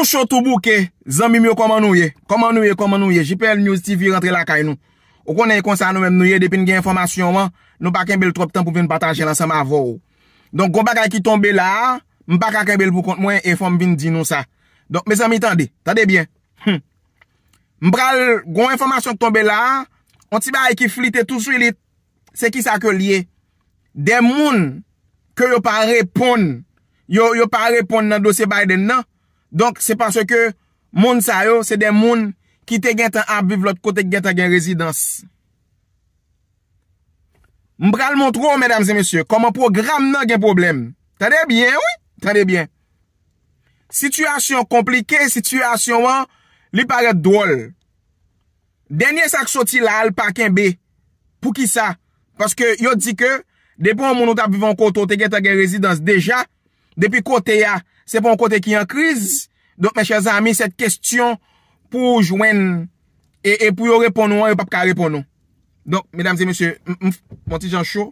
Tou chotou bouke, zan mi myo koman nou ye. Koman nou ye, koman nou ye. JPL News TV rentre la kay nou. Ou konen yon konsan nou men nou ye, depen gen informasyon wan, nou pa ken bel trop tan pou ven pataje lan sa ma vorou. Donk kon baka yon ki tombe la, m baka ken bel pou kont mwen e fon vin di nou sa. Donk me zan mi tan di, tade bien. Hm. M pral, kon informasyon ki tombe la, on ti ba yon ki flite tout sui lit, se ki sa ke liye. De moun, ke yo pa repon, yo pa repon nan dosye Biden nan, Donk, se panse ke moun sa yo, se den moun ki te gen tan ap viv lot kote gen tan gen rezidans. M pral montro, mèdames et monsye, koman programe nan gen problem. Tade bien, oui, tade bien. Sityasyon komplike, sityasyon wan, li paret dwol. Denye sak soti lal, paken be, pou ki sa? Paske yo di ke, depo moun nou tap vivon koto, te gen tan gen rezidans deja, depi kote ya... Se pon kote ki yon kriz, donk menche zanmi set kestyon pou jwen e, e pou yon repon nou, yon pap ka repon nou. Donk, menamze, monsye, mponti jan chou,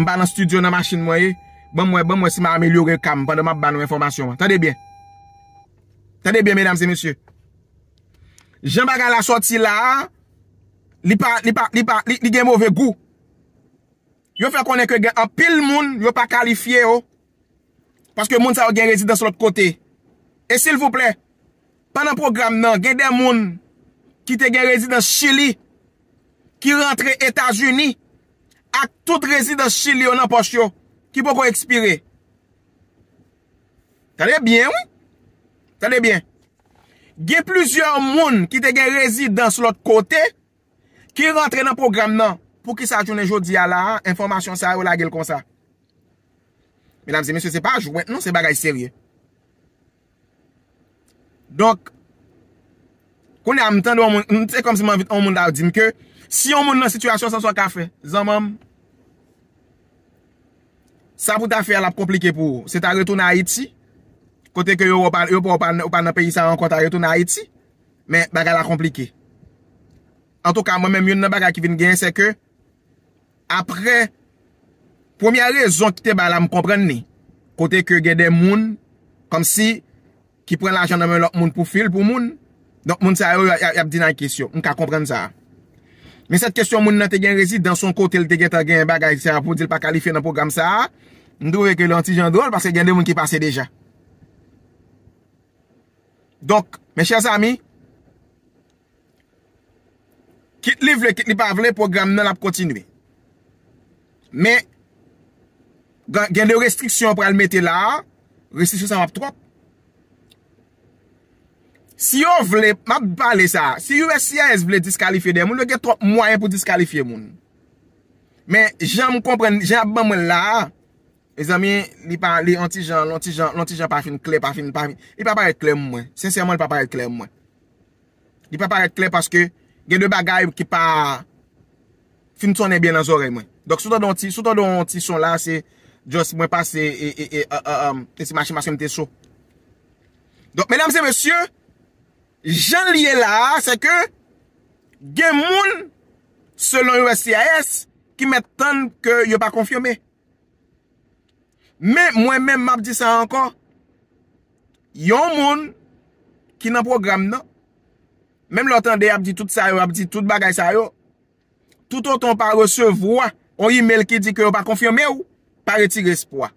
mban nan studio nan masin mwenye, ban mwen, ban mwen si ma amilyo re kam, pandan ma ban yon informasyon. Tade bien. Tade bien, menamze, monsye. Jamba gan la soti la, li gen mou ve gou. Yon fe konen ke gen, an pil moun, yon pa kalifiye yo. Paske moun sa ou gen rezidans lout kote. E sil fouple, panan program nan, gen den moun ki te gen rezidans Chili ki rentre Etasuni ak tout rezidans Chili ou nan posyo ki pou kon ekspire. Tade bien ou? Tade bien. Gen plizyon moun ki te gen rezidans lout kote ki rentre nan program nan pou ki sa jounen jodi ala informasyon sa ou la gel konsa. Non, men amse, men se se pa jwè, nou se bagay serye. Dok, konè am tan do, mwen te kom se man vit, an moun da ou di mke, si an moun nan situasyon sa so ka fe, zan moun, sa vout a fe alap komplike pou, se ta retoun a Haiti, kote ke yo wopan, yo wopan nan peyi sa an konta, retoun a Haiti, men bagay la komplike. An tou ka, mwen men moun nan bagay ki vin gen, se ke, apre, Premye rezon ki te ba la m kompren ni. Kote ke gede moun. Kom si. Ki pren la jandome lak moun pou fil pou moun. Dok moun sa yo yap di nan kisyon. M ka kompren sa. Men set kisyon moun nan te gen rezit. Dan son kote l te gen ta gen bagay. Se apou di l pa kalife nan program sa. M douwe ke lantijan dole. Pase gede moun ki pase deja. Dok. Men chan sa mi. Kit liv le kit li pa vle. Program nan la p kontinwe. Men. gen de restriksyon pou al mette la, restriksyon sa wap trop. Si yo vle, ma b pale sa, si USCS vle diskalifiye dem, lè gen trop mwayen pou diskalifiye moun. Men, jen m kompren, jen ap ban m la, lè e zami, lè anti-jan, lè anti-jan pa fin kle, pa fin pa fin, lè pa pale kle mwen, sensyèman lè pa pale kle mwen. Lè pa pale kle paske, gen de bagay pou ki pa fin tonen bien nan zore mwen. Dok souto don ti, souto don ti son la, se, Jo si mwen pa se e, e, e, te si machi machi mwen te so. Donk, menam se monsye, jan liye la se ke gen moun selon yon S.I.A.S. ki met ton ke yon pa konfiyome. Men, mwen men mabdi sa ankon, yon moun ki nan program nan, menm lor ton dey abdi tout sa yo, abdi tout bagay sa yo, tout an ton pa resevoa yon email ki di ke yon pa konfiyome ou, Pari tigris pwa.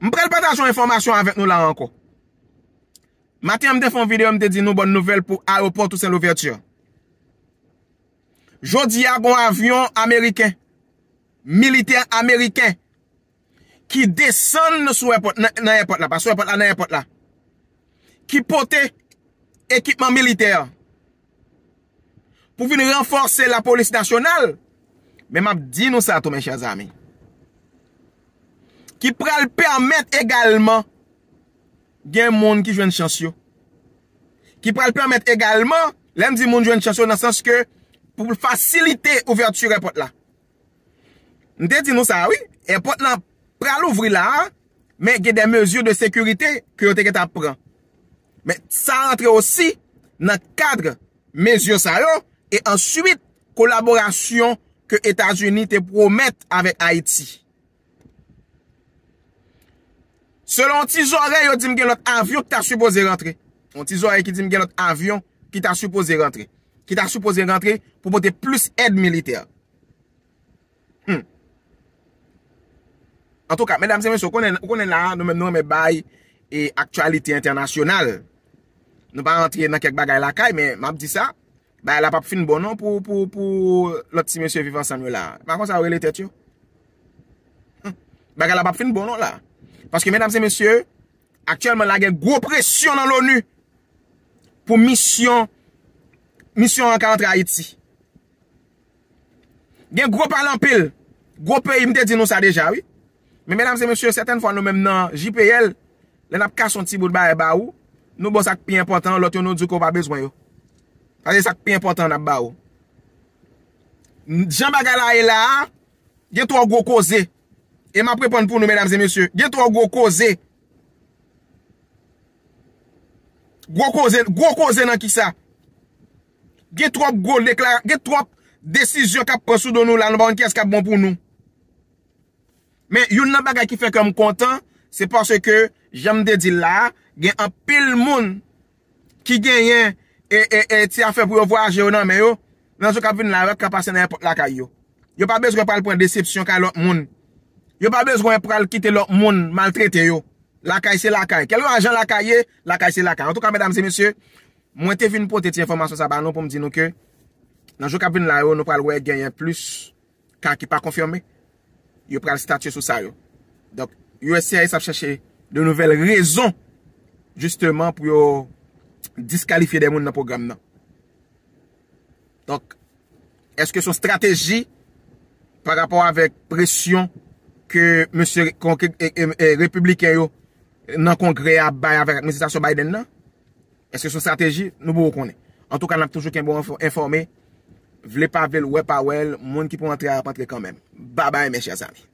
M prel patasyon informasyon avèk nou la anko. Mati am defon videom de di nou bon nouvel pou aroport ou sen louverture. Jodi ya bon avyon Ameriken. Militer Ameriken. Ki desen nou sou epot la. Sou epot la, nou epot la. Ki pote ekipman militer. Pou vi nou renforse la polis nasyonal. men map di nou sa tou men chazami. Ki pral permet egalman gen moun ki jwen chansyo. Ki pral permet egalman, len di moun jwen chansyo nan sanske pou facilite ouverture pot la. Nde di nou sa, oui, e pot nan pral ouvri la, men gen den mezyo de sekurite kyo te get ap pran. Men sa antre osi nan kadre mezyo sa yo e ansuit kolaborasyon ke Etat-Unis te promet avè Haiti. Se lè, on ti zore yo di m gen not avyon ki ta suppose rentre. On ti zore yo di m gen not avyon ki ta suppose rentre. Ki ta suppose rentre pou bote plus ed militer. Hmm. En touka, mèdame se mèso, konen la nan men nou men baye et aktualite internasyonal. Nou pa rentre nan kèk bagay lakay, mè m ap di sa. ba la pa pou fin bonon pou lout ti monsye vivansan yo la. Par kon sa ourele tet yo. Bak la pa pou fin bonon la. Paske menam se monsye, aktyelman la gen gwo presyon nan louni pou misyon, misyon anka antre Haiti. Gen gwo palan pil, gwo pe imte di nou sa deja, oui. Menam se monsye, seten fwa nou menm nan JPL, len ap kachon ti boud ba e ba ou, nou bo sak pi important lout yo nou djoko pa bezwen yo. Ase sak pi important na ba ou. Jan baga la e la, gen trok go koze. Eman prepon pou nou, gen trok go koze. Go koze nan ki sa. Gen trok go leklare, gen trok desizyon kap konsou do nou la, nan ba ou nke eskap bon pou nou. Men, yon nan baga ki fek am kontan, se parce ke, jan mde di la, gen apil moun, ki gen yen, E, e, e, ti a fe pou yo vo aje yo nan men yo, nanjou kabine la yo, ka pase nan yon lakay yo. Yo pa bezgo yon pral pou yon desepsyon ka yon lak moun. Yo pa bezgo yon pral kite lak moun maltrete yo. Lakay se lakay. Kel yon ajan lakay ye, lakay se lakay. An tou ka, medamze, monsye, mwen te vin pou te ti informasyon sa ban nou pou m di nou ke, nanjou kabine la yo, nou pral wè ganyan plus ka ki pa konfirme, yo pral statye sou sa yo. Dok, yo ese aye sa chache de nouvel rezon justeman pou yo diskalifiye de moun nan program nan. Est-ce que son strategi par rapport avek presyon ke monsi republiken yo nan kongre a bay avek akmonsi sa sou bay den nan? Est-ce que son strategi nou bou wakone? En tout kan nan toujou ken bou informe vle pavel, we pavel, moun ki pou antre a rapantre kan men. Ba bay men chia zami.